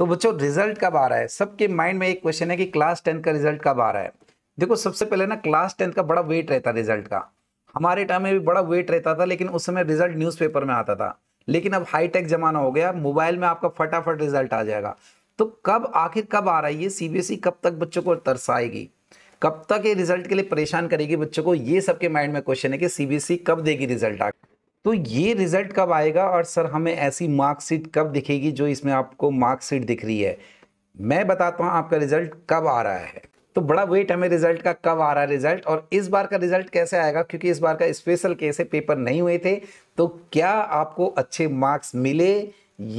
तो बच्चों रिजल्ट कब आ रहा है सबके माइंड में एक क्वेश्चन है कि क्लास टेंथ का रिजल्ट कब आ रहा है देखो सबसे पहले ना क्लास टेंथ का बड़ा वेट रहता रिजल्ट का हमारे टाइम में भी बड़ा वेट रहता था लेकिन उस समय रिजल्ट न्यूज़पेपर में आता था लेकिन अब हाईटेक जमाना हो गया मोबाइल में आपका फटाफट रिजल्ट आ जाएगा तो कब आखिर कब आ रहा है ये सीबीएसई e कब तक बच्चों को तरसाएगी कब तक ये रिजल्ट के लिए परेशान करेगी बच्चों को ये सबके माइंड में क्वेश्चन है कि सीबीएसई e कब देगी रिजल्ट आगे तो ये रिजल्ट कब आएगा और सर हमें ऐसी मार्कशीट कब दिखेगी जो इसमें आपको मार्कशीट दिख रही है मैं बताता हूँ आपका रिजल्ट कब आ रहा है तो बड़ा वेट हमें रिजल्ट का कब आ रहा है रिजल्ट और इस बार का रिजल्ट कैसे आएगा क्योंकि इस बार का स्पेशल केस है पेपर नहीं हुए थे तो क्या आपको अच्छे मार्क्स मिले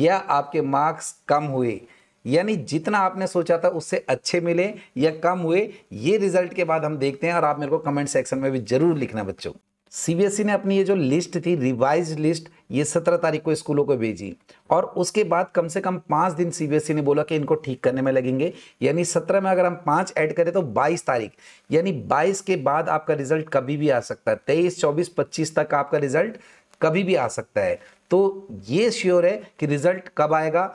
या आपके मार्क्स कम हुए यानी जितना आपने सोचा था उससे अच्छे मिले या कम हुए ये रिजल्ट के बाद हम देखते हैं और आप मेरे को कमेंट सेक्शन में भी जरूर लिखना बच्चों सीबीएसई e ने अपनी ये जो लिस्ट थी रिवाइज लिस्ट ये सत्रह तारीख को स्कूलों को भेजी और उसके बाद कम से कम पाँच दिन सीबीएसई e ने बोला कि इनको ठीक करने में लगेंगे यानी सत्रह में अगर हम पाँच ऐड करें तो बाईस तारीख यानी बाईस के बाद आपका रिजल्ट कभी भी आ सकता है तेईस चौबीस पच्चीस तक आपका रिजल्ट कभी भी आ सकता है तो ये श्योर है कि रिजल्ट कब आएगा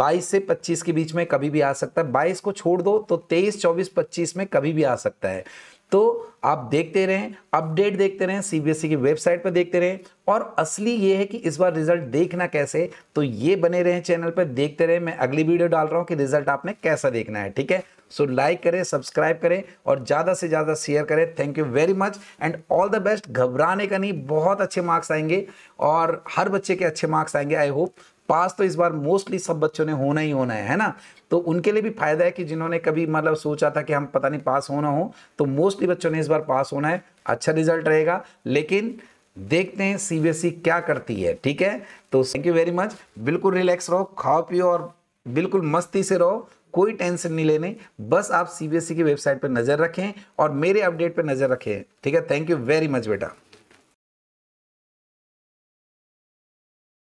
22 से 25 के बीच में कभी भी आ सकता है 22 को छोड़ दो तो 23, 24, 25 में कभी भी आ सकता है तो आप देखते रहें अपडेट देखते रहें सीबीएसई e की वेबसाइट पर देखते रहें और असली ये है कि इस बार रिजल्ट देखना कैसे तो ये बने रहें चैनल पर देखते रहें मैं अगली वीडियो डाल रहा हूँ कि रिजल्ट आपने कैसा देखना है ठीक है सो लाइक करें सब्सक्राइब करें और ज़्यादा से ज़्यादा शेयर करें thank you very much and all the best घबराने का नहीं बहुत अच्छे मार्क्स आएंगे और हर बच्चे के अच्छे मार्क्स आएंगे आई होप पास तो इस बार मोस्टली सब बच्चों ने होना ही होना है है ना तो उनके लिए भी फायदा है कि जिन्होंने कभी मतलब सोचा था कि हम पता नहीं पास होना हो तो मोस्टली बच्चों ने इस बार पास होना है अच्छा रिजल्ट रहेगा लेकिन देखते हैं सीबीएसई e क्या करती है ठीक है तो थैंक यू वेरी मच बिल्कुल रिलैक्स रहो खाओ पियो और बिल्कुल मस्ती से रहो कोई टेंशन नहीं लेने बस आप सीबीएसई e की वेबसाइट पर नज़र रखें और मेरे अपडेट पर नज़र रखें ठीक है थैंक यू वेरी मच बेटा